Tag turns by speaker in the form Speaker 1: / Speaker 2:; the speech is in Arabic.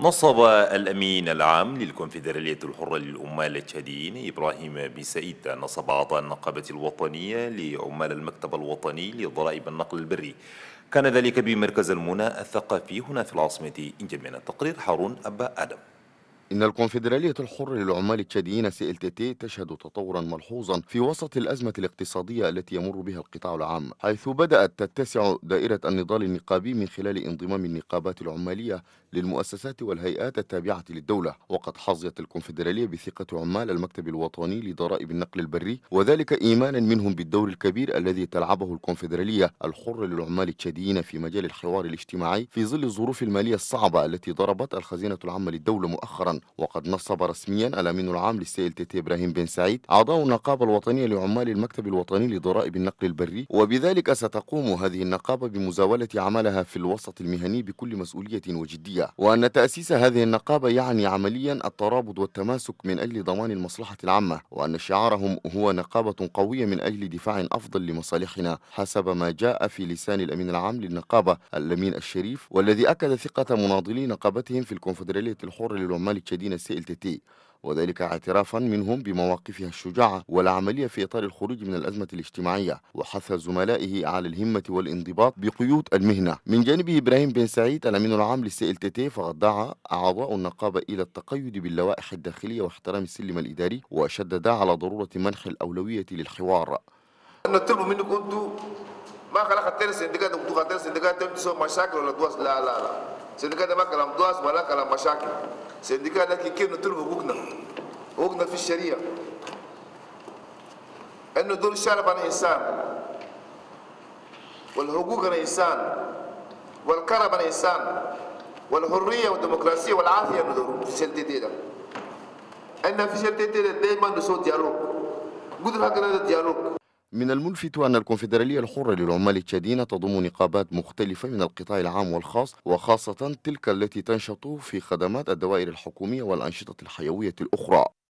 Speaker 1: نصب الأمين العام للكونفدرالية الحرة للعمال التشاديين إبراهيم بن سعيد نصب أعضاء النقابة الوطنية لعمال المكتب الوطني لضرائب النقل البري كان ذلك بمركز المنى الثقافي هنا في العاصمة إنجمنا التقرير حارون أبا آدم
Speaker 2: إن الكونفدرالية الحرة للعمال التشاديين سي ال تي تشهد تطورا ملحوظا في وسط الأزمة الاقتصادية التي يمر بها القطاع العام حيث بدأت تتسع دائرة النضال النقابي من خلال انضمام النقابات العمالية للمؤسسات والهيئات التابعة للدولة وقد حظيت الكونفدرالية بثقة عمال المكتب الوطني لضرائب النقل البري وذلك إيمانا منهم بالدور الكبير الذي تلعبه الكونفدرالية الحرة للعمال التشاديين في مجال الحوار الاجتماعي في ظل الظروف المالية الصعبة التي ضربت الخزينة العامة للدولة مؤخرا وقد نصب رسميا الأمين العام للسيل تي إبراهيم بن سعيد أعضاء النقابة الوطنية لعمال المكتب الوطني لضرائب النقل البري وبذلك ستقوم هذه النقابة بمزاولة عملها في الوسط المهني بكل مسؤولية وجدية وأن تأسيس هذه النقابة يعني عمليا الترابط والتماسك من أجل ضمان المصلحة العامة وأن شعارهم هو نقابة قوية من أجل دفاع أفضل لمصالحنا حسب ما جاء في لسان الأمين العام للنقابة الأمين الشريف والذي أكد ثقة مناضلي نقابتهم في الكونفدرالية الحرة للعمال التشادين السي ال تي وذلك اعترافا منهم بمواقفها الشجاعة والعملية في إطار الخروج من الأزمة الاجتماعية وحث زملائه على الهمة والانضباط بقيود المهنة من جانبه إبراهيم بن سعيد الأمين العام للسي تي فقد دعا أعضاء النقابة إلى التقيد باللوائح الداخلية واحترام السلم الإداري وشدد على ضرورة منح الأولوية للحوار
Speaker 3: نطلب منكم أنتم ما خلقت السندكات وانتم خلقت السندكات تمتسوا مشاكل ولا لا لا لا syndika ما كلام دواس ولا كلام مشاكل syndika ده كيف نطلب حقوقنا حقوقنا في الشريعة أن دول شرب عن الإنسان والحقوق عن الإنسان والكرم عن الإنسان والحرية والديمقراطية والعافية ندور في سلتي ده أن في سلتي دايما نسوي ديالوج قدر هكذا ديالوج
Speaker 2: من الملفت أن الكونفدرالية الحرة للعمال التشاديين تضم نقابات مختلفة من القطاع العام والخاص وخاصة تلك التي تنشط في خدمات الدوائر الحكومية والأنشطة الحيوية الأخرى